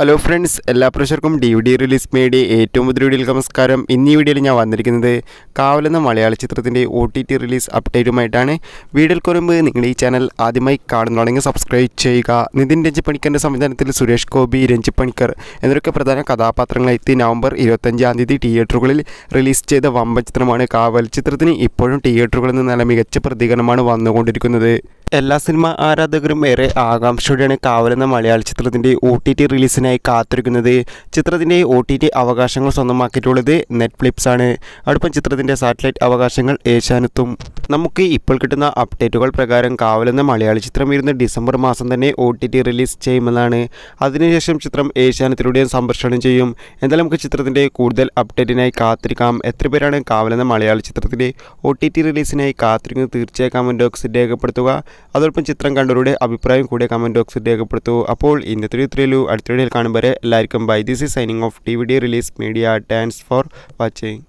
hello friends എല്ലാ പ്രഷർക്കും D V D release media ഏറ്റവും പുതിയ വീഡിയോയിൽ നമസ്കാരം ഇന്നീ വീഡിയോയിൽ ഞാൻ വന്നിരിക്കുന്നത് കാവലെന്ന മലയാള ചിത്രത്തിൻ്റെ ഒ ടി ടി റിലീസ് അപ്ഡേറ്റുമായിട്ടാണ് വീഡിയോയിൽ കുറുമ്പ് നിങ്ങൾ ഈ ചാനൽ ആദ്യമായി കാണുന്നുണ്ടെങ്കിൽ സബ്സ്ക്രൈബ് ചെയ്യുക നിതിൻ രഞ്ജി സംവിധാനത്തിൽ സുരേഷ് ഗോപി രഞ്ജി പണിക്കർ എന്നൊക്കെ പ്രധാന കഥാപാത്രങ്ങളെത്തി നവംബർ ഇരുപത്തഞ്ചാം തീയതി തിയേറ്ററുകളിൽ റിലീസ് ചെയ്ത വമ്പ ചിത്രമാണ് കാവൽ ചിത്രത്തിന് ഇപ്പോഴും തിയേറ്ററുകളിൽ നിന്ന് നല്ല മികച്ച പ്രതികരണമാണ് വന്നുകൊണ്ടിരിക്കുന്നത് എല്ലാ സിനിമ ആരാധകരും ഏറെ ആകാംക്ഷയോടെയാണ് കാവലെന്ന മലയാള ചിത്രത്തിൻ്റെ ഒ ടി ടി റിലീസിനായി കാത്തിരിക്കുന്നത് ചിത്രത്തിൻ്റെ ഒ ടി ടി അവകാശങ്ങൾ സ്വന്തമാക്കിയിട്ടുള്ളത് നെറ്റ്ഫ്ലിപ്സ് ആണ് അടുപ്പം ചിത്രത്തിൻ്റെ സാറ്റലൈറ്റ് അവകാശങ്ങൾ ഏഷ്യാനെത്തും നമുക്ക് ഇപ്പോൾ കിട്ടുന്ന അപ്ഡേറ്റുകൾ പ്രകാരം കാവലെന്ന മലയാള ചിത്രം വരുന്ന ഡിസംബർ മാസം തന്നെ ഒ ടി ടി റിലീസ് ചെയ്യുമെന്നാണ് അതിനുശേഷം ചിത്രം ഏഷ്യാനത്തിലൂടെയും സംപ്രേഷണം ചെയ്യും എന്തായാലും നമുക്ക് ചിത്രത്തിൻ്റെ കൂടുതൽ അപ്ഡേറ്റിനായി കാത്തിരിക്കാം എത്ര പേരാണ് കാവലെന്ന മലയാള ചിത്രത്തിൻ്റെ ഒ ടി ടി റിലീസിനായി കാത്തിരിക്കുന്നത് തീർച്ചയായും കമൻറ്റ് ബോക്സിൽ രേഖപ്പെടുത്തുക അതോടൊപ്പം ചിത്രം കണ്ടവരുടെ അഭിപ്രായം കൂടെ കമൻറ്റ് ബോക്സിൽ രേഖപ്പെടുത്തൂ അപ്പോൾ ഇന്നത്തെ ഒരു ത്രിലു അടുത്ത വീഡിയോയിൽ കാണുമ്പോൾ എല്ലാവർക്കും bye this is signing off T V D release media thanks for watching